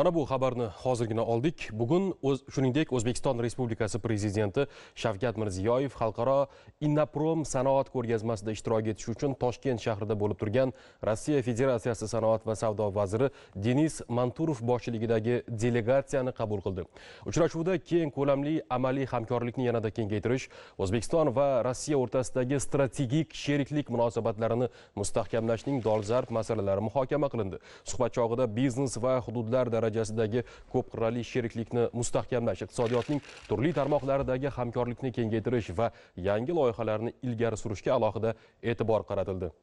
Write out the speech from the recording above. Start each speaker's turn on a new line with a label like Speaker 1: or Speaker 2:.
Speaker 1: mana bu xabarni hozirgina oldik bugun shuningdek o'zbekiston respublikasi prezidenti shavkat mirziyoyev xalqaro innaprom sanoat ko'rgazmasida ishtirok etish uchun toshkent shahrida bo'lib turgan rossiya federatsiyasi sanoat va savdo vaziri denis manturov boshchiligidagi delegatsiyani qabul qildi uchrashuvda keng ko'lamli amaliy hamkorlikni yanada kengaytirish o'zbekiston va rossiya o'rtasidagi strategik sheriklik munosabatlarini mustahkamlashning dolzarb masalalari muhokama qilindi suhbat chog'ida biznes va hududlar darajasida darajasidagi ko'p qirrali sheriklikni mustahkamlash iqtisodiyotning turli tarmoqlaridagi hamkorlikni kengaytirish va yangi loyihalarni ilgari surishga alohida e'tibor qaratildi